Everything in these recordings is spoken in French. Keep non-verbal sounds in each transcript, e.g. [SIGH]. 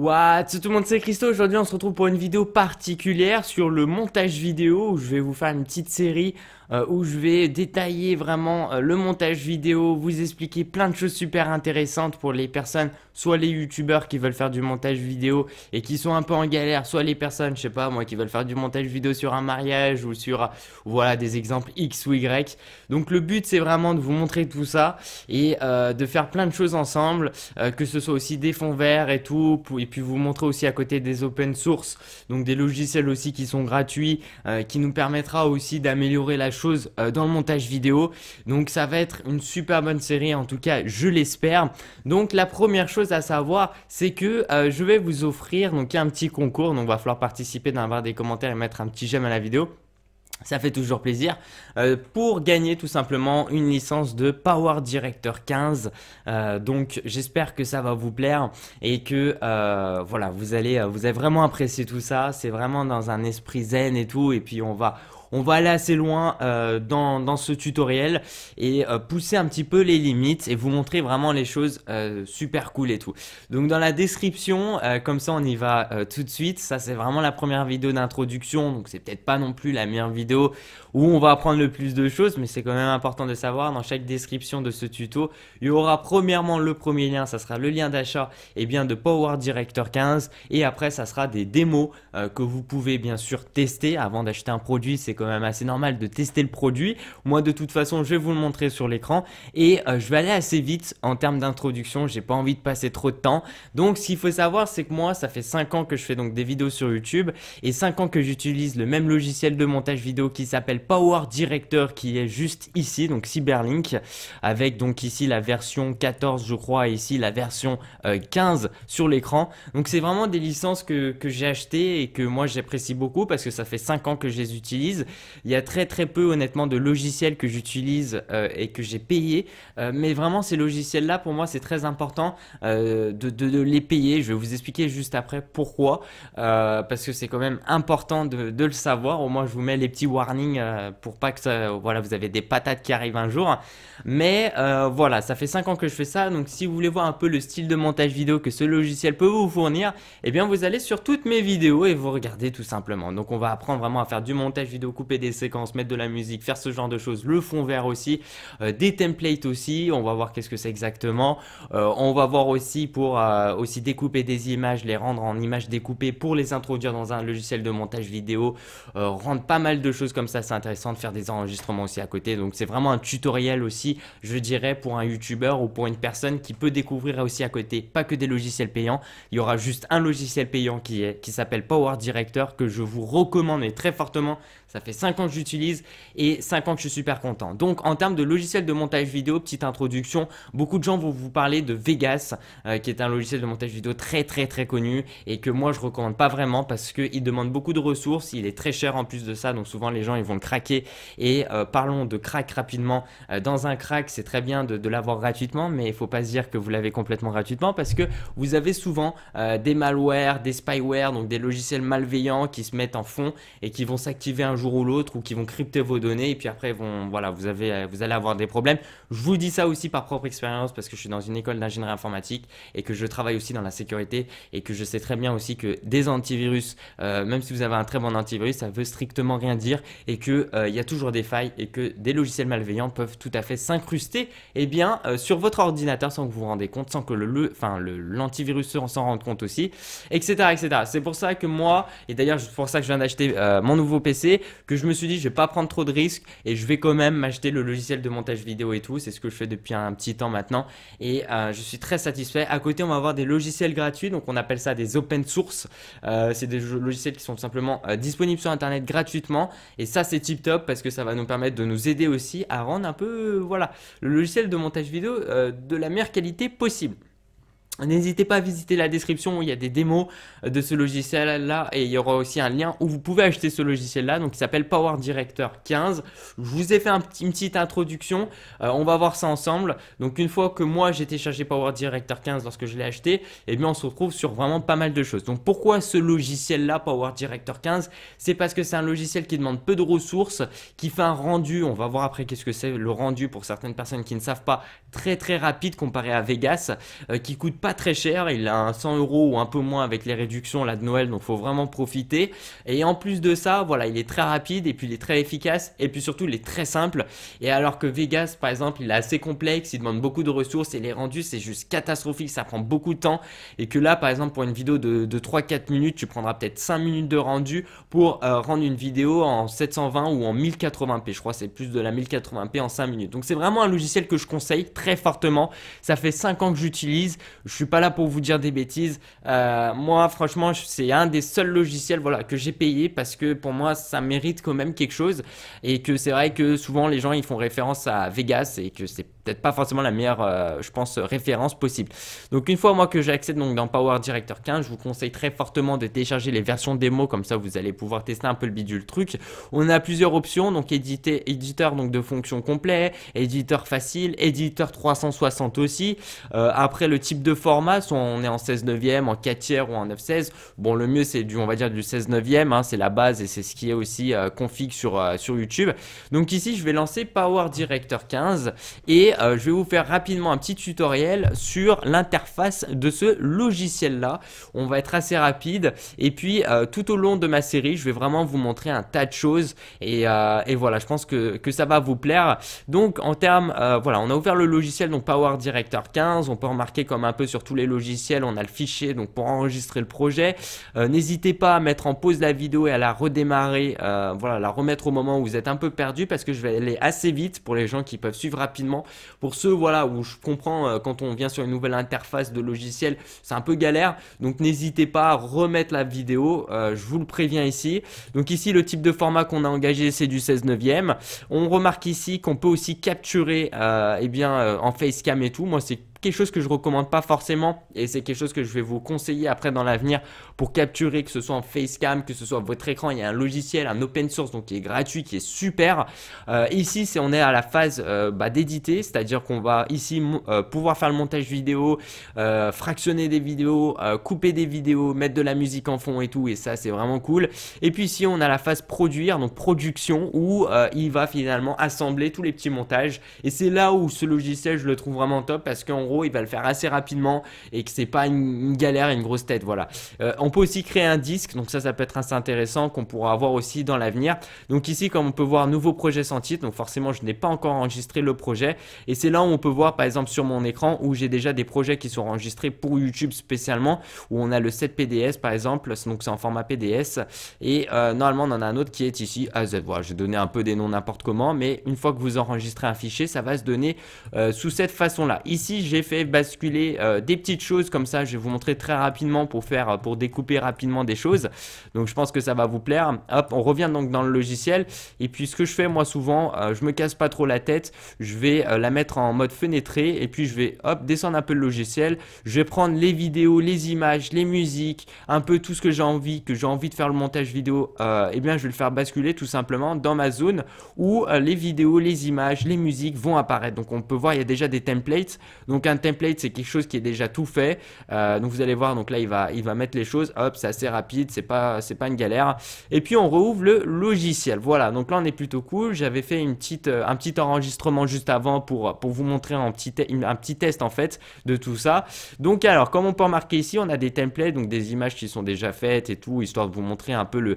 What's tout le monde c'est Christo, aujourd'hui on se retrouve pour une vidéo particulière sur le montage vidéo où je vais vous faire une petite série euh, où je vais détailler vraiment euh, le montage vidéo, vous expliquer plein de choses super intéressantes pour les personnes, soit les youtubeurs qui veulent faire du montage vidéo et qui sont un peu en galère, soit les personnes, je sais pas moi, qui veulent faire du montage vidéo sur un mariage ou sur euh, voilà des exemples X ou Y. Donc le but c'est vraiment de vous montrer tout ça et de faire plein de choses ensemble, que ce soit aussi des fonds verts et tout, et puis vous montrer aussi à côté des open source, donc des logiciels aussi qui sont gratuits, qui nous permettra aussi d'améliorer la euh, dans le montage vidéo. Donc ça va être une super bonne série, en tout cas je l'espère. Donc la première chose à savoir, c'est que euh, je vais vous offrir donc un petit concours. Donc va falloir participer, d'avoir des commentaires et mettre un petit j'aime à la vidéo. Ça fait toujours plaisir. Euh, pour gagner tout simplement une licence de Power Director 15. donc j'espère que ça va vous plaire et que voilà, vous allez, vous avez vraiment apprécié tout ça. C'est vraiment dans un esprit zen et tout. Et puis on va, on va aller assez loin euh, dans, ce tutoriel et euh, pousser un petit peu les limites et vous montrer vraiment les choses euh, super cool et tout. Donc dans la description, comme ça on y va tout de suite. Ça c'est vraiment la première vidéo d'introduction, donc c'est peut-être pas non plus la meilleure vidéo où on va apprendre le plus de choses, mais c'est quand même important de savoir, dans chaque description de ce tuto, il y aura premièrement le premier lien, ça sera le lien d'achat et eh bien de Power Director 15, et après ça sera des démos euh, que vous pouvez bien sûr tester avant d'acheter un produit, c'est quand même assez normal de tester le produit, moi de toute façon je vais vous le montrer sur l'écran, et euh, je vais aller assez vite en termes d'introduction, j'ai pas envie de passer trop de temps, donc ce qu'il faut savoir c'est que moi ça fait 5 ans que je fais donc des vidéos sur YouTube, et 5 ans que j'utilise le même logiciel de montage vidéo qui s'appelle Power Director qui est juste ici, donc Cyberlink, avec donc ici la version 14 je crois et ici la version 15 euh, sur l'écran. Donc c'est vraiment des licences que, j'ai acheté et que moi j'apprécie beaucoup parce que ça fait 5 ans que je les utilise. Il y a très très peu honnêtement de logiciels que j'utilise euh, et que j'ai payé, euh, mais vraiment ces logiciels là pour moi c'est très important de, les payer. Je vais vous expliquer juste après pourquoi, parce que c'est quand même important de, le savoir. Au moins je vous mets les petits warnings euh, pour pas que voilà, vous avez des patates qui arrivent un jour. Mais euh, voilà, ça fait 5 ans que je fais ça, donc si vous voulez voir un peu le style de montage vidéo que ce logiciel peut vous fournir, eh bien vous allez sur toutes mes vidéos et vous regardez tout simplement. Donc on va apprendre vraiment à faire du montage vidéo, couper des séquences, mettre de la musique, faire ce genre de choses, le fond vert aussi, euh, des templates aussi, on va voir qu'est-ce que c'est exactement. on va voir aussi pour aussi découper des images, les rendre en images découpées pour les introduire dans un logiciel de montage vidéo, rendre pas mal de choses comme ça, ça intéressant de faire des enregistrements aussi à côté. Donc c'est vraiment un tutoriel aussi, je dirais, pour un youtubeur ou pour une personne qui peut découvrir aussi à côté, pas que des logiciels payants. Il y aura juste un logiciel payant qui est qui s'appelle Power Director que je vous recommande et très fortement ça fait 5 ans que j'utilise et 5 ans que je suis super content. Donc en termes de logiciel de montage vidéo, petite introduction, beaucoup de gens vont vous parler de Vegas, euh, qui est un logiciel de montage vidéo très très très connu et que moi je recommande pas vraiment parce qu'il demande beaucoup de ressources, il est très cher en plus de ça, donc souvent les gens ils vont le craquer. Et euh, parlons de crack rapidement. Euh, dans un crack, c'est très bien de, l'avoir gratuitement, mais il faut pas se dire que vous l'avez complètement gratuitement parce que vous avez souvent des malwares, des spyware, donc des logiciels malveillants qui se mettent en fond et qui vont s'activer un jour ou l'autre ou qui vont crypter vos données et puis après vont, voilà, vous, avez, euh, vous allez avoir des problèmes. Je vous dis ça aussi par propre expérience parce que je suis dans une école d'ingénierie informatique et que je travaille aussi dans la sécurité et que je sais très bien aussi que des antivirus, euh, même si vous avez un très bon antivirus, ça veut strictement rien dire et qu'il euh, il y a toujours des failles et que des logiciels malveillants peuvent tout à fait s'incruster et eh bien, sur votre ordinateur sans que vous vous rendez compte, sans que le, enfin, le, l'antivirus s'en rende compte aussi, etc. etc. C'est pour ça que moi, et d'ailleurs c'est pour ça que je viens d'acheter mon nouveau PC, que je me suis dit, je vais pas prendre trop de risques et je vais quand même m'acheter le logiciel de montage vidéo et tout. C'est ce que je fais depuis un petit temps maintenant et euh, je suis très satisfait. À côté, on va avoir des logiciels gratuits, donc on appelle ça des open source. Euh, c'est des logiciels qui sont simplement euh, disponibles sur internet gratuitement et ça, c'est tip top parce que ça va nous permettre de nous aider aussi à rendre un peu, voilà, le logiciel de montage vidéo de la meilleure qualité possible. N'hésitez pas à visiter la description, où il y a des démos euh, de ce logiciel là et il y aura aussi un lien où vous pouvez acheter ce logiciel là donc il s'appelle Power Director 15. Je vous ai fait une petite introduction, euh, on va voir ça ensemble. Donc une fois que moi j'ai téléchargé Power Director 15 lorsque je l'ai acheté, et eh bien on se retrouve sur vraiment pas mal de choses. Donc pourquoi ce logiciel là Power Director 15 C'est parce que c'est un logiciel qui demande peu de ressources, qui fait un rendu, on va voir après qu'est-ce que c'est le rendu pour certaines personnes qui ne savent pas, très très rapide comparé à Vegas, euh, qui coûte pas très cher, il a 100 euros ou un peu moins avec les réductions là de Noël, donc faut vraiment profiter. Et en plus de ça, voilà, il est très rapide et puis il est très efficace et puis surtout il est très simple. Et alors que Vegas, par exemple, il est assez complexe, il demande beaucoup de ressources et les rendus c'est juste catastrophique, ça prend beaucoup de temps. Et que là, par exemple, pour une vidéo de, 3-4 minutes, tu prendras peut-être 5 minutes de rendu pour euh, rendre une vidéo en 720 ou en 1080p. Je crois c'est plus de la 1080p en 5 minutes. Donc c'est vraiment un logiciel que je conseille très fortement. Ça fait 5 ans que j'utilise. Je suis pas là pour vous dire des bêtises. Euh, moi, franchement, c'est un des seuls logiciels voilà, que j'ai payé parce que pour moi, ça mérite quand même quelque chose. Et que c'est vrai que souvent, les gens, ils font référence à Vegas et que c'est peut-être pas forcément la meilleure, euh, je pense, référence possible. Donc, une fois, moi, que j'accède donc dans Power Director 15, je vous conseille très fortement de télécharger les versions démo. Comme ça, vous allez pouvoir tester un peu le bidule truc. On a plusieurs options. Donc, éditer, éditeur donc, de fonction complet, éditeur facile, éditeur 360 aussi. Euh, après, le type de format, on est en 16 neuvième, en 4 tiers ou en 9 16. Bon, le mieux c'est du, on va dire du 16 neuvième, hein, c'est la base et c'est ce qui est aussi euh, config sur, euh, sur YouTube. Donc ici, je vais lancer Power Director 15 et euh, je vais vous faire rapidement un petit tutoriel sur l'interface de ce logiciel là. On va être assez rapide et puis tout au long de ma série, je vais vraiment vous montrer un tas de choses et, voilà, je pense que, que, ça va vous plaire. Donc en termes, voilà, on a ouvert le logiciel donc Power Director 15, on peut remarquer comme un peu sur tous les logiciels, on a le fichier donc pour enregistrer le projet. Euh, n'hésitez pas à mettre en pause la vidéo et à la redémarrer, euh, voilà, la remettre au moment où vous êtes un peu perdu parce que je vais aller assez vite pour les gens qui peuvent suivre rapidement. Pour ceux voilà où je comprends euh, quand on vient sur une nouvelle interface de logiciel, c'est un peu galère. Donc n'hésitez pas à remettre la vidéo, je vous le préviens ici. Donc ici le type de format qu'on a engagé c'est du 16 9e On remarque ici qu'on peut aussi capturer et eh bien en facecam et tout. Moi c'est quelque chose que je recommande pas forcément et c'est quelque chose que je vais vous conseiller après dans l'avenir pour capturer que ce soit en facecam, que ce soit votre écran, il y a un logiciel, un open source donc qui est gratuit, qui est super. Euh, ici, c'est on est à la phase euh, bah, d'éditer, c'est-à-dire qu'on va ici euh, pouvoir faire le montage vidéo, fractionner des vidéos, couper des vidéos, mettre de la musique en fond et tout et ça c'est vraiment cool. Et puis ici, on a la phase produire, donc production où il va finalement assembler tous les petits montages et c'est là où ce logiciel je le trouve vraiment top parce qu'on il va le faire assez rapidement et que c'est pas une, galère et une grosse tête. Voilà. Euh, on peut aussi créer un disque, donc ça, ça peut être assez intéressant qu'on pourra avoir aussi dans l'avenir. Donc ici, comme on peut voir, nouveau projet sans titre. Donc forcément, je n'ai pas encore enregistré le projet et c'est là où on peut voir, par exemple, sur mon écran où j'ai déjà des projets qui sont enregistrés pour YouTube spécialement, où on a le 7 PDS par exemple, donc c'est en format PDS et euh, normalement on en a un autre qui est ici z Voilà, j'ai donné un peu des noms n'importe comment, mais une fois que vous enregistrez un fichier, ça va se donner euh, sous cette façon là. Ici, j'ai fait basculer euh, des petites choses comme ça. Je vais vous montrer très rapidement pour faire, pour découper rapidement des choses. Donc je pense que ça va vous plaire. Hop, on revient donc dans le logiciel. Et puis ce que je fais moi souvent, euh, je me casse pas trop la tête. Je vais euh, la mettre en mode fenêtré et puis je vais hop descendre un peu le logiciel. Je vais prendre les vidéos, les images, les musiques, un peu tout ce que j'ai envie, que j'ai envie de faire le montage vidéo. et eh bien je vais le faire basculer tout simplement dans ma zone où les vidéos, les images, les musiques vont apparaître. Donc on peut voir il y a déjà des templates. Donc un template, c'est quelque chose qui est déjà tout fait. Euh, donc vous allez voir, donc là il va, il va mettre les choses. Hop, c'est assez rapide, c'est pas, c'est pas une galère. Et puis on rouvre le logiciel. Voilà, donc là on est plutôt cool. J'avais fait une petite, euh, un petit enregistrement juste avant pour, pour vous montrer un petit, un petit test en fait de tout ça. Donc alors, comme on peut remarquer ici, on a des templates, donc des images qui sont déjà faites et tout, histoire de vous montrer un peu le,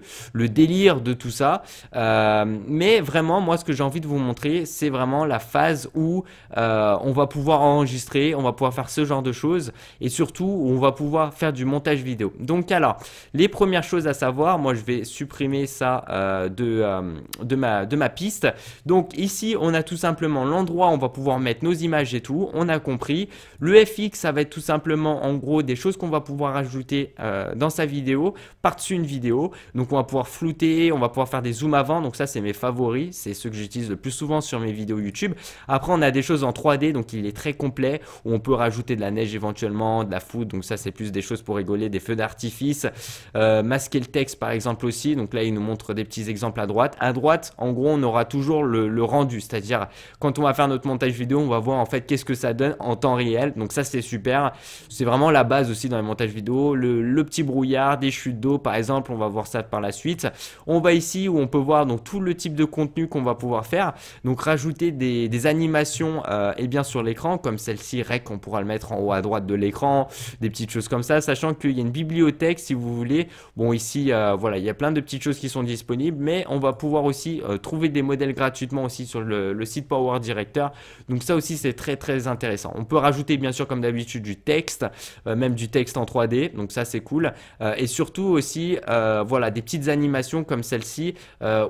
délire de tout ça. Euh, mais vraiment, moi ce que j'ai envie de vous montrer, c'est vraiment la phase où on va pouvoir enregistrer on va pouvoir faire ce genre de choses et surtout on va pouvoir faire du montage vidéo. Donc alors, les premières choses à savoir, moi je vais supprimer ça euh, euh, de, ma, piste. Donc ici on a tout simplement l'endroit où on va pouvoir mettre nos images et tout, on a compris. Le FX ça va être tout simplement en gros des choses qu'on va pouvoir ajouter euh, dans sa vidéo, par-dessus une vidéo. Donc on va pouvoir flouter, on va pouvoir faire des zooms avant, donc ça c'est mes favoris, c'est ce que j'utilise le plus souvent sur mes vidéos YouTube. Après on a des choses en 3D, donc il est très complet où on peut rajouter de la neige éventuellement, de la foudre, donc ça c'est plus des choses pour rigoler, des feux d'artifice, euh, masquer le texte par exemple aussi, donc là il nous montre des petits exemples à droite. À droite, en gros, on aura toujours le, rendu, c'est-à-dire quand on va faire notre montage vidéo, on va voir en fait qu'est-ce que ça donne en temps réel, donc ça c'est super, c'est vraiment la base aussi dans les montages vidéo, le, petit brouillard, des chutes d'eau par exemple, on va voir ça par la suite. On va ici où on peut voir donc tout le type de contenu qu'on va pouvoir faire, donc rajouter des, animations et euh, eh bien sur l'écran comme celle-ci on pourra le mettre en haut à droite de l'écran, des petites choses comme ça, sachant qu'il y a une bibliothèque si vous voulez. Bon ici, euh, voilà, il y a plein de petites choses qui sont disponibles, mais on va pouvoir aussi euh, trouver des modèles gratuitement aussi sur le, site Power Director. Donc ça aussi, c'est très très intéressant. On peut rajouter bien sûr comme d'habitude du texte, euh, même du texte en 3D, donc ça c'est cool. et surtout aussi, voilà, des petites animations comme celle-ci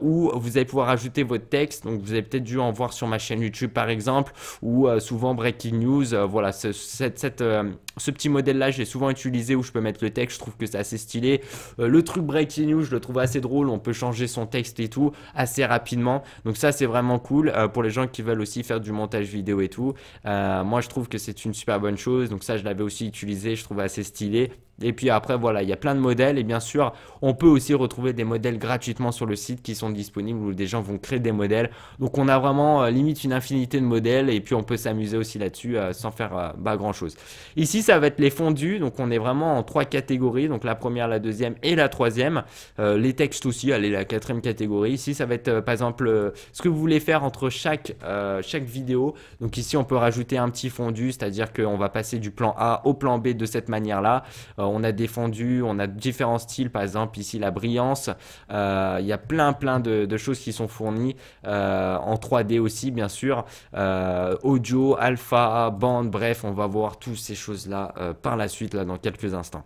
où vous allez pouvoir ajouter votre texte. Donc vous avez peut-être dû en voir sur ma chaîne YouTube par exemple, ou souvent breaking news euh, voilà, ce, euh, ce petit modèle-là, j'ai souvent utilisé où je peux mettre le texte. Je trouve que c'est assez stylé. Euh, le truc Breaking News, je le trouve assez drôle. On peut changer son texte et tout assez rapidement. Donc ça, c'est vraiment cool pour les gens qui veulent aussi faire du montage vidéo et tout. moi, je trouve que c'est une super bonne chose. Donc ça, je l'avais aussi utilisé. Je trouve assez stylé. Et puis après, voilà, il y a plein de modèles. Et bien sûr, on peut aussi retrouver des modèles gratuitement sur le site qui sont disponibles où des gens vont créer des modèles. Donc on a vraiment euh, limite une infinité de modèles et puis on peut s'amuser aussi là-dessus euh, sans faire euh, grand chose. Ici, ça va être les fondus. Donc on est vraiment en trois catégories. Donc la première, la deuxième et la troisième. les textes aussi, allez, la quatrième catégorie. Ici, ça va être par exemple ce que vous voulez faire entre chaque, chaque vidéo. Donc ici, on peut rajouter un petit fondu, c'est-à-dire qu'on va passer du plan A au plan B de cette manière-là on a défendu, on a différents styles, par exemple ici la brillance. Euh, il y a plein plein de, choses qui sont fournies euh, en 3D aussi, bien sûr. Euh, audio, alpha, bande, bref, on va voir toutes ces choses-là par la suite là dans quelques instants.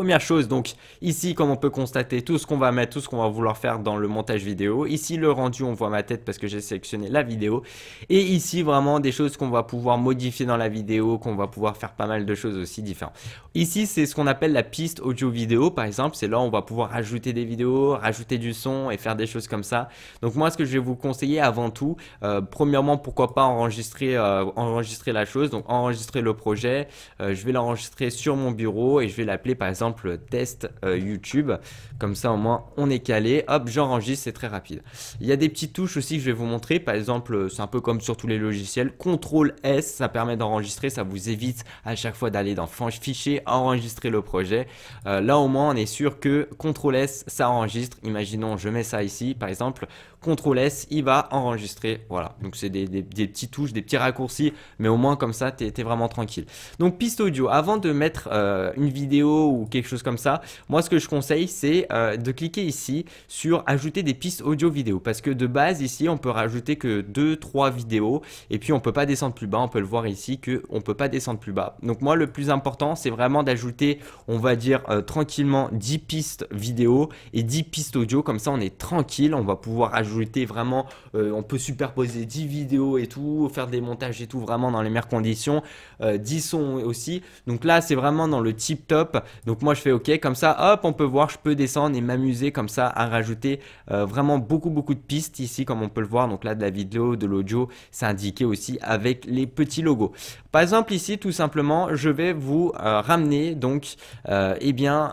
Première chose, donc ici, comme on peut constater, tout ce qu'on va mettre, tout ce qu'on va vouloir faire dans le montage vidéo. Ici, le rendu, on voit ma tête parce que j'ai sélectionné la vidéo. Et ici, vraiment des choses qu'on va pouvoir modifier dans la vidéo, qu'on va pouvoir faire pas mal de choses aussi différentes. Ici, c'est ce qu'on appelle la piste audio-vidéo, par exemple. C'est là où on va pouvoir ajouter des vidéos, rajouter du son et faire des choses comme ça. Donc moi, ce que je vais vous conseiller avant tout, euh, premièrement, pourquoi pas enregistrer, euh, enregistrer la chose, donc enregistrer le projet. Euh, je vais l'enregistrer sur mon bureau et je vais l'appeler par exemple test euh, YouTube. Comme ça, au moins, on est calé. Hop, j'enregistre, c'est très rapide. Il y a des petites touches aussi que je vais vous montrer. Par exemple, euh, c'est un peu comme sur tous les logiciels. CTRL S, ça permet d'enregistrer. Ça vous évite à chaque fois d'aller dans fichier, enregistrer le projet. Euh, là, au moins, on est sûr que CTRL S, ça enregistre. Imaginons, je mets ça ici, par exemple. CTRL S, il va enregistrer. Voilà. Donc, c'est des, petites touches, des petits raccourcis. Mais au moins, comme ça, t'es es vraiment tranquille. Donc, Piste Audio, avant de mettre une vidéo ou quelque chose comme ça, moi ce que je conseille c'est euh, de cliquer ici sur ajouter des pistes audio vidéo parce que de base ici on peut rajouter que 2 3 vidéos et puis on peut pas descendre plus bas, on peut le voir ici que on peut pas descendre plus bas. Donc moi le plus important c'est vraiment d'ajouter on va dire euh, tranquillement 10 pistes vidéo et 10 pistes audio comme ça on est tranquille, on va pouvoir ajouter vraiment euh, on peut superposer 10 vidéos et tout, faire des montages et tout vraiment dans les meilleures conditions, 10 sons aussi. Donc là c'est vraiment dans le tip top. Donc moi je fais OK comme ça, hop, on peut voir, je peux descendre et m'amuser comme ça à rajouter euh, vraiment beaucoup beaucoup de pistes ici comme on peut le voir. Donc là de la vidéo, de l'audio, c'est indiqué aussi avec les petits logos. Par exemple ici tout simplement, je vais vous euh, ramener donc et euh, eh bien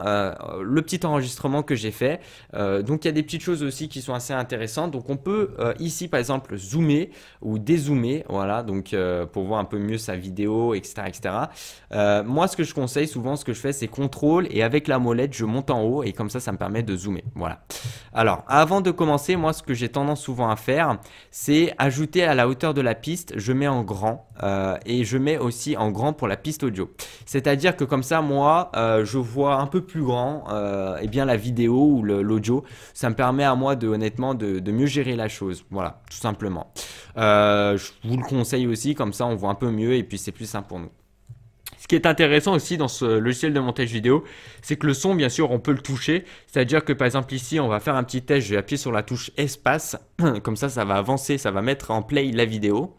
le petit enregistrement que j'ai fait. donc il y a des petites choses aussi qui sont assez intéressantes. Donc on peut ici par exemple zoomer ou dézoomer, voilà, donc pour voir un peu mieux sa vidéo, etc. etc. moi ce que je conseille souvent, ce que je fais c'est contrôle et avec la molette, je monte en haut et comme ça, ça me permet de zoomer. Voilà. Alors, avant de commencer, moi, ce que j'ai tendance souvent à faire, c'est ajouter à la hauteur de la piste, je mets en grand euh, et je mets aussi en grand pour la piste audio. C'est-à-dire que comme ça, moi, euh, je vois un peu plus grand euh, et bien la vidéo ou l'audio. Ça me permet à moi, de, honnêtement, de, mieux gérer la chose. Voilà, tout simplement. je vous le conseille aussi, comme ça on voit un peu mieux et puis c'est plus simple pour nous. Ce qui est intéressant aussi dans ce logiciel de montage vidéo, c'est que le son, bien sûr, on peut le toucher. C'est-à-dire que par exemple ici, on va faire un petit test, je vais appuyer sur la touche espace. [CLEARS THROAT] Comme ça, ça va avancer, ça va mettre en play la vidéo.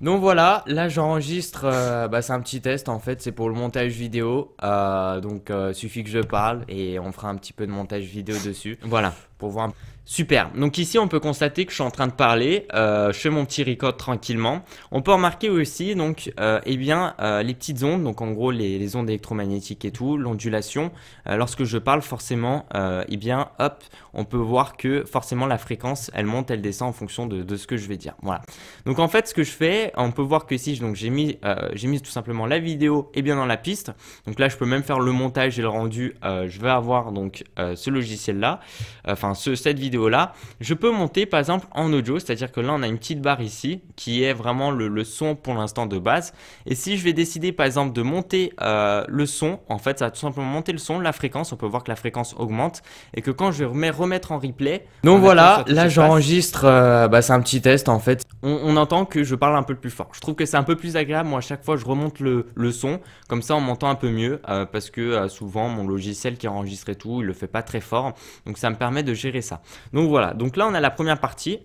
Donc voilà, là j'enregistre, euh, bah, c'est un petit test en fait, c'est pour le montage vidéo. Euh, donc euh, suffit que je parle et on fera un petit peu de montage vidéo dessus. Voilà, pour voir. Super, donc ici on peut constater que je suis en train de parler, je fais mon petit record tranquillement. On peut remarquer aussi donc, eh bien, les petites ondes, donc en gros les, ondes électromagnétiques et tout, l'ondulation. lorsque je parle forcément, eh bien hop, on peut voir que forcément la fréquence elle monte, elle descend en fonction de ce que je vais dire. Voilà, donc en fait ce que je fais, on peut voir que si j'ai mis, euh, J'ai mis tout simplement la vidéo et bien dans la piste, donc là je peux même faire le montage et le rendu, euh, je vais avoir donc euh, ce logiciel là, enfin cette vidéo là, je peux monter par exemple en audio, c'est-à-dire que là on a une petite barre ici qui est vraiment le, son pour l'instant de base, et si je vais décider par exemple de monter le son, en fait ça va tout simplement monter le son, la fréquence, on peut voir que la fréquence augmente, et que quand je vais remettre en replay, donc voilà, là j'enregistre, bah, c'est un petit test en fait, on, entend que je parle un peu plus fort. Je trouve que c'est un peu plus agréable. Moi, à chaque fois, je remonte le, son. Comme ça, on m'entend un peu mieux. Euh, parce que euh, souvent, mon logiciel qui enregistre tout, il le fait pas très fort. Donc, ça me permet de gérer ça. Donc, voilà. Donc là, on a la première partie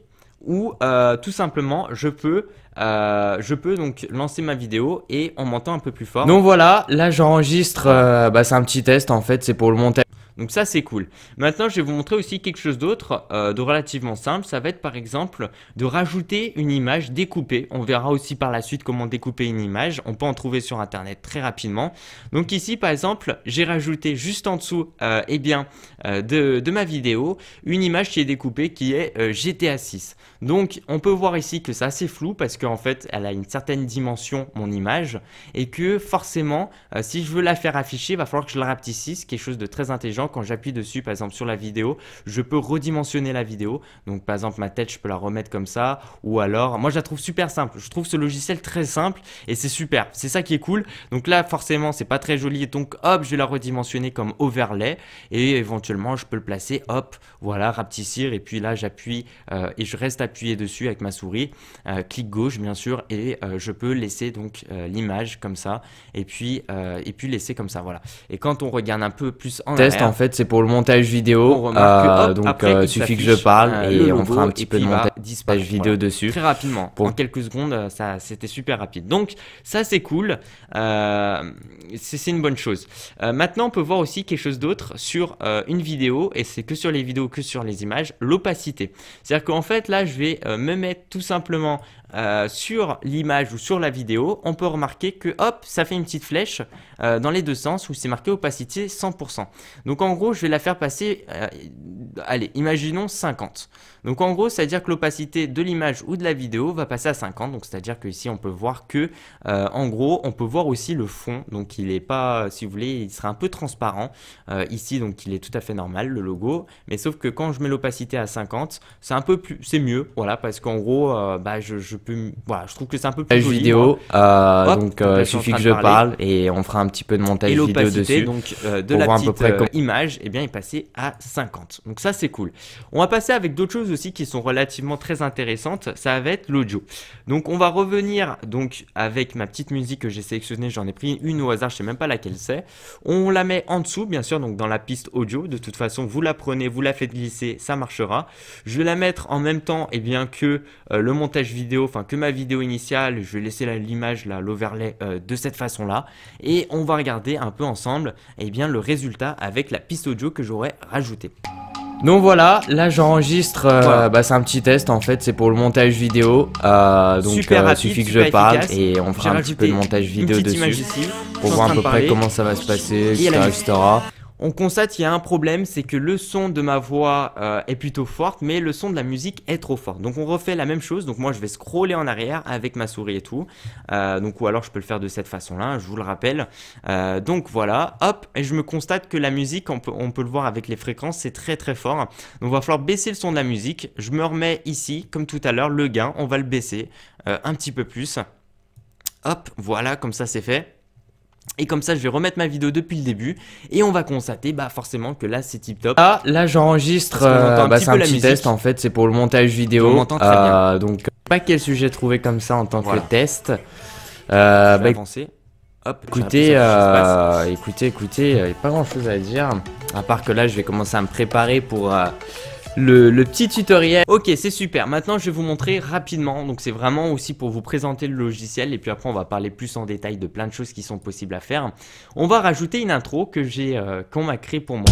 où euh, tout simplement je peux je peux donc lancer ma vidéo et on m'entend un peu plus fort. Donc voilà, là j'enregistre, bah, c'est un petit test en fait, c'est pour le montage. Donc ça c'est cool. Maintenant je vais vous montrer aussi quelque chose d'autre euh, de relativement simple. Ça va être par exemple de rajouter une image découpée. On verra aussi par la suite comment découper une image. On peut en trouver sur internet très rapidement. Donc ici par exemple j'ai rajouté juste en dessous euh, eh bien, euh, de, de, ma vidéo une image qui est découpée qui est GTA 6. Donc on peut voir ici que c'est assez flou parce qu'en fait elle a une certaine dimension mon image et que forcément euh, si je veux la faire afficher il va falloir que je la rapetisse, quelque chose de très intelligent quand j'appuie dessus par exemple sur la vidéo je peux redimensionner la vidéo donc par exemple ma tête je peux la remettre comme ça ou alors moi je la trouve super simple je trouve ce logiciel très simple et c'est super c'est ça qui est cool donc là forcément c'est pas très joli donc hop je vais la redimensionner comme overlay et éventuellement je peux le placer hop voilà rapetissir. et puis là j'appuie euh, et je reste à appuyer dessus avec ma souris, euh, clic gauche bien sûr, et euh, je peux laisser donc euh, l'image comme ça, et puis, et puis laisser comme ça, voilà. Et quand on regarde un peu plus en Test en fait, c'est pour le montage vidéo, donc il suffit que je parle et on fera un petit peu de montage vidéo dessus. Très rapidement, pour... en quelques secondes, ça c'était super rapide. Donc ça c'est cool, c'est une bonne chose. maintenant on peut voir aussi quelque chose d'autre sur une vidéo, et c'est que sur les vidéos que sur les images, l'opacité. C'est-à-dire qu'en fait là je vais euh, me mettre tout simplement euh, sur l'image ou sur la vidéo, on peut remarquer que hop, ça fait une petite flèche euh, dans les deux sens où c'est marqué opacité 100%. Donc en gros, je vais la faire passer, euh, allez, imaginons 50. Donc en gros, c'est-à-dire que l'opacité de l'image ou de la vidéo va passer à 50. Donc c'est-à-dire que ici, on peut voir que, en gros, on peut voir aussi le fond. Donc il est pas, si vous voulez, il sera un peu transparent ici. Donc il est tout à fait normal le logo. Mais sauf que quand je mets l'opacité à 50, c'est un peu plus, c'est mieux, voilà, parce qu'en gros, bah, je je trouve que c'est un peu plus vidéo, euh, donc euh, il suffit que je parle et on fera un petit peu de montage vidéo dessus. donc euh, de la petite image, et eh bien, est passé à 50. Donc ça, c'est cool. On va passer avec d'autres choses aussi qui sont relativement très intéressantes. Ça va être l'audio. Donc on va revenir donc avec ma petite musique que j'ai sélectionnée. J'en ai pris une au hasard, je sais même pas laquelle c'est. On la met en dessous, bien sûr, donc dans la piste audio. De toute façon, vous la prenez, vous la faites glisser, ça marchera. Je vais la mettre en même temps eh bien que le montage vidéo enfin que ma vidéo initiale, je vais laisser l'image là, l'overlay euh, de cette façon là, et on va regarder un peu ensemble eh bien, le résultat avec la piste audio que j'aurais rajoutée. Donc voilà, là j'enregistre, euh, bah, c'est un petit test en fait, c'est pour le montage vidéo, euh, donc il suffit que je parle et on fera un petit peu de montage vidéo dessus, pour voir à peu près comment ça va se passer, etc on constate qu'il y a un problème, c'est que le son de ma voix euh, est plutôt forte, mais le son de la musique est trop fort. Donc on refait la même chose, donc moi je vais scroller en arrière avec ma souris et tout, euh, donc ou alors je peux le faire de cette façon-là, je vous le rappelle. Euh, donc voilà, hop, et je me constate que la musique, on peut, on peut le voir avec les fréquences, c'est très très fort. Donc il va falloir baisser le son de la musique, je me remets ici, comme tout à l'heure, le gain, on va le baisser un petit peu plus. Hop, voilà, comme ça c'est fait. Et comme ça, je vais remettre ma vidéo depuis le début et on va constater bah forcément que là c'est tip top. Ah, là j'enregistre euh, bah, c'est un petit test en fait, c'est pour le montage vidéo. Euh, donc pas quel sujet trouver comme ça en tant que test. Euh, bah, Hop, euh, écoutez, écoutez, écoutez, pas grand chose à dire. À part que là, je vais commencer à me préparer pour, le, petit tutoriel. Ok, c'est super. Maintenant, je vais vous montrer rapidement. Donc, c'est vraiment aussi pour vous présenter le logiciel. Et puis après, on va parler plus en détail de plein de choses qui sont possibles à faire. On va rajouter une intro que j'ai, euh, qu'on m'a créée pour moi.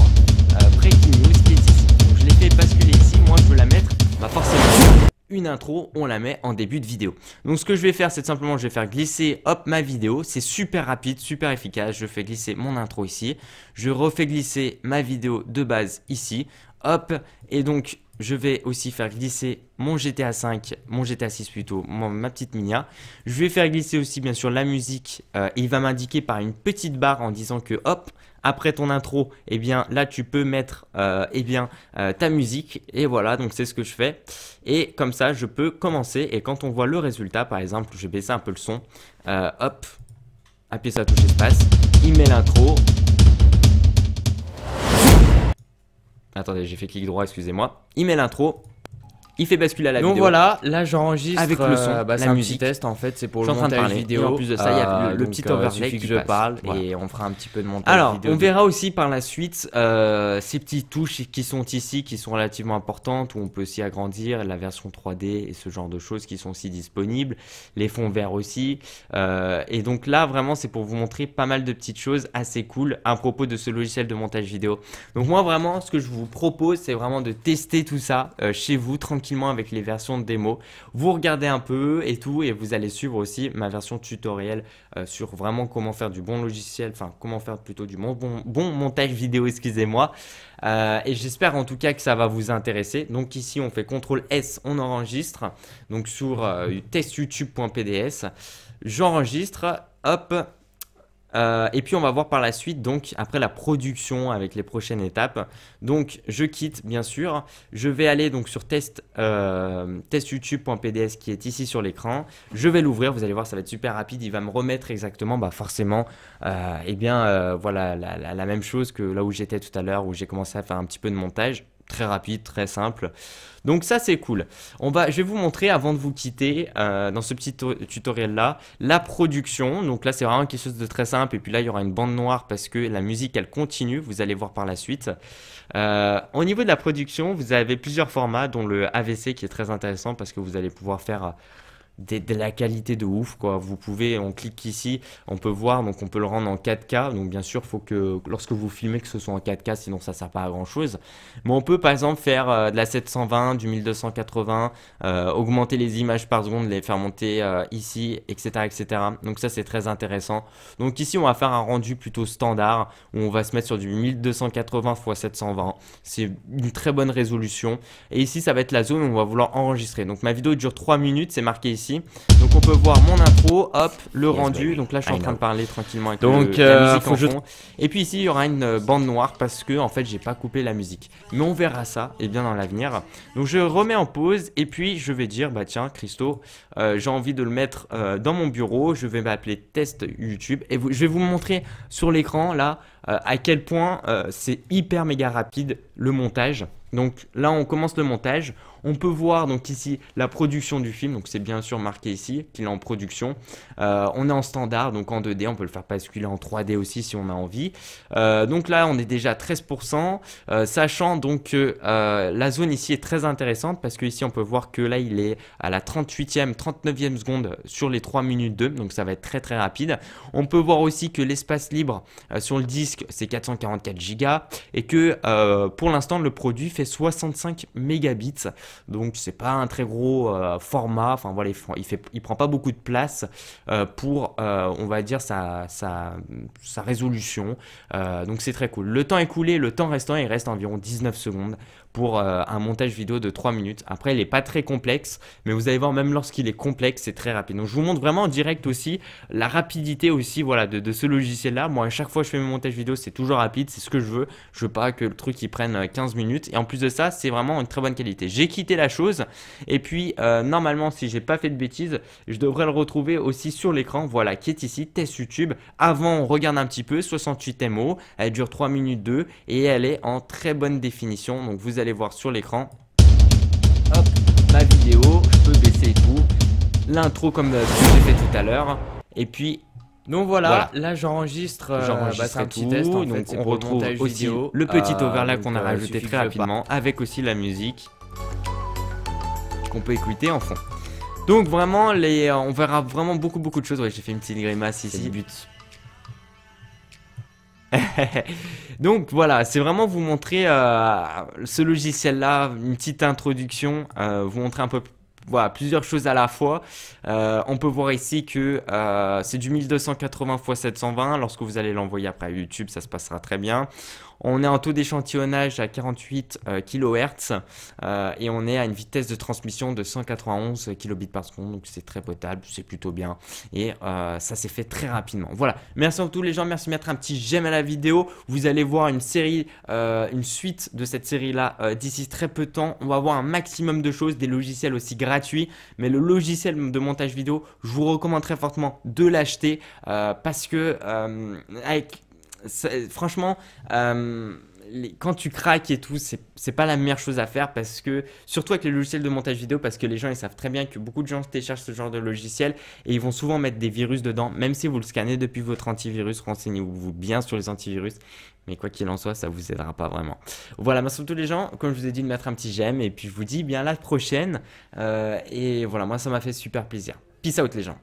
Après, euh, je l'ai fait basculer ici. Moi, je veux la mettre. Bah, forcément une intro, on la met en début de vidéo. Donc ce que je vais faire, c'est simplement, je vais faire glisser, hop, ma vidéo. C'est super rapide, super efficace. Je fais glisser mon intro ici. Je refais glisser ma vidéo de base ici. Hop, et donc je vais aussi faire glisser mon GTA 5, mon GTA 6 plutôt, ma petite Minia. Je vais faire glisser aussi bien sûr la musique euh, il va m'indiquer par une petite barre en disant que hop, après ton intro, et eh bien là tu peux mettre euh, eh bien, euh, ta musique et voilà, donc c'est ce que je fais. Et comme ça je peux commencer et quand on voit le résultat, par exemple, je vais baisser un peu le son, hop, appuyer sur la touche espace, il met l'intro, Attendez, j'ai fait clic droit, excusez-moi. Il met l'intro il fait basculer à la Donc vidéo. Donc voilà, là j'enregistre avec le son, euh, bah, la un musique. petit test en fait, c'est pour le montage vidéo. en plus de ça, il y a le, euh, petit euh, overlay que je parle et on fera un petit peu de montage Alors, on verra aussi par la suite ces petites touches qui sont ici qui sont relativement importantes où on peut aussi agrandir, la version 3D et ce genre de choses qui sont aussi disponibles, les fonds verts aussi. et donc là vraiment c'est pour vous montrer pas mal de petites choses assez cool à propos de ce logiciel de montage vidéo. Donc moi vraiment ce que je vous propose c'est vraiment de tester tout ça chez vous tranquillement avec les versions de démo. Vous regardez un peu et tout et vous allez suivre aussi ma version tutoriel euh, sur vraiment comment faire du bon logiciel, enfin comment faire plutôt du bon, bon, montage vidéo, excusez-moi. Euh, et j'espère en tout cas que ça va vous intéresser. Donc ici on fait CTRL S, on enregistre. Donc sur euh, testyoutube.pds, j'enregistre, hop, euh, et puis on va voir par la suite, donc après la production avec les prochaines étapes. Donc je quitte bien sûr, je vais aller donc sur test, euh, qui est ici sur l'écran. Je vais l'ouvrir, vous allez voir ça va être super rapide, il va me remettre exactement bah, forcément euh, eh bien, euh, voilà, la même chose que là où j'étais tout à l'heure où j'ai commencé à faire un petit peu de montage très rapide, très simple. Donc ça c'est cool. On va, je vais vous montrer avant de vous quitter euh, dans ce petit tutoriel là la production. Donc là c'est vraiment quelque chose de très simple et puis là il y aura une bande noire parce que la musique elle continue. Vous allez voir par la suite. Euh, au niveau de la production, vous avez plusieurs formats dont le AVC qui est très intéressant parce que vous allez pouvoir faire de la qualité de ouf quoi. Vous pouvez, on clique ici, on peut voir, donc on peut le rendre en 4K. Donc bien sûr, faut que lorsque vous filmez que ce soit en 4K, sinon ça sert pas à grand chose. Mais on peut par exemple faire euh, de la 720, du 1280, euh, augmenter les images par seconde, les faire monter euh, ici, etc., etc. Donc ça c'est très intéressant. Donc ici on va faire un rendu plutôt standard où on va se mettre sur du 1280 x 720. C'est une très bonne résolution. Et ici ça va être la zone où on va vouloir enregistrer. Donc ma vidéo dure 3 minutes, c'est marqué ici donc on peut voir mon intro, hop, le rendu. Donc là, je suis en train de parler tranquillement avec Donc, la euh, musique Et puis ici, il y aura une euh, bande noire parce que en fait, j'ai pas coupé la musique. Mais on verra ça et eh bien dans l'avenir. Donc je remets en pause et puis je vais dire bah tiens, Christo, euh, j'ai envie de le mettre dans mon bureau. Je vais m'appeler test YouTube et je vais vous montrer sur l'écran là à quel point c'est hyper méga rapide le montage. Donc là, on commence le montage. On peut voir donc ici la production du film, donc c'est bien sûr marqué ici qu'il est en production. Euh, on est en standard, donc en 2D, on peut le faire basculer en 3D aussi si on a envie. Euh, donc là, on est déjà à 13%, euh, sachant donc que la zone ici est très intéressante parce que ici on peut voir que là, il est à la 38e, 39e seconde sur les 3 minutes 2, donc ça va être très très rapide. On peut voir aussi que l'espace libre sur le disque, c'est 444 Go et que pour l'instant, le produit fait 65 mégabits donc c'est pas un très gros euh, format. Enfin voilà, il, prend pas beaucoup de place euh, pour, euh, on va dire, sa, résolution. donc c'est très cool. Le temps est coulé, le temps restant, il reste environ 19 secondes euh, un montage vidéo de 3 minutes. Après, il est pas très complexe, mais vous allez voir, même lorsqu'il est complexe, c'est très rapide. Donc, je vous montre vraiment en direct aussi la rapidité aussi voilà, de, ce logiciel-là. Moi, à chaque fois que je fais mes montages vidéo, c'est toujours rapide, c'est ce que je veux. Je veux pas que le truc, il prenne 15 euh, minutes. Et en plus de ça, c'est vraiment une très bonne qualité. J'ai quitté la chose, et puis, euh, normalement, si j'ai pas fait de bêtises, je devrais le retrouver aussi sur l'écran, voilà, qui est ici, test YouTube. Avant, on regarde un petit peu, 68 MO, elle dure 3 minutes 2, et elle est en très bonne définition. Donc, vous allez voir sur l'écran. Hop, ma vidéo, je peux baisser tout. L'intro comme fait tout à l'heure. Et puis, donc voilà, là j'enregistre euh, bah, petit test. on retrouve aussi le petit euh, overlay qu'on a euh, rajouté très rapidement, avec aussi la musique qu'on peut écouter en fond. Donc vraiment, les, on verra vraiment beaucoup beaucoup de choses. Ouais, j'ai fait une petite grimace ici. [LAUGHS] Donc voilà, c'est vraiment vous montrer euh, ce logiciel-là, une petite introduction, euh, vous montrer un peu plusieurs choses à la fois. Euh, on peut voir ici que c'est du 1280 x 720. Lorsque vous allez l'envoyer après YouTube, ça se passera très bien. On est en taux d'échantillonnage à 48 euh, kHz euh, et on est à une vitesse de transmission de 191 kbps, Donc c'est très potable, c'est plutôt bien. Et euh, ça s'est fait très rapidement. Voilà. Merci à tous les gens. Merci de mettre un petit j'aime à la vidéo. Vous allez voir une série, une suite de cette série-là d'ici très peu de temps. On va voir un maximum de choses, des logiciels aussi gratuits. Mais le logiciel de montage vidéo, je vous recommande très fortement de l'acheter parce que avec franchement, euh, quand tu craques et tout, c'est pas la meilleure chose à faire parce que, surtout avec les logiciels de montage vidéo, parce que les gens ils savent très bien que beaucoup de gens téléchargent ce genre de logiciel et ils vont souvent mettre des virus dedans, même si vous le scannez depuis votre antivirus, renseignez-vous bien sur les antivirus. Mais quoi qu'il en soit, ça vous aidera pas vraiment. Voilà, merci à tous les gens. Comme je vous ai dit, de mettre un petit j'aime. Et puis je vous dis bien la prochaine. Euh, et voilà, moi ça m'a fait super plaisir. Peace out les gens.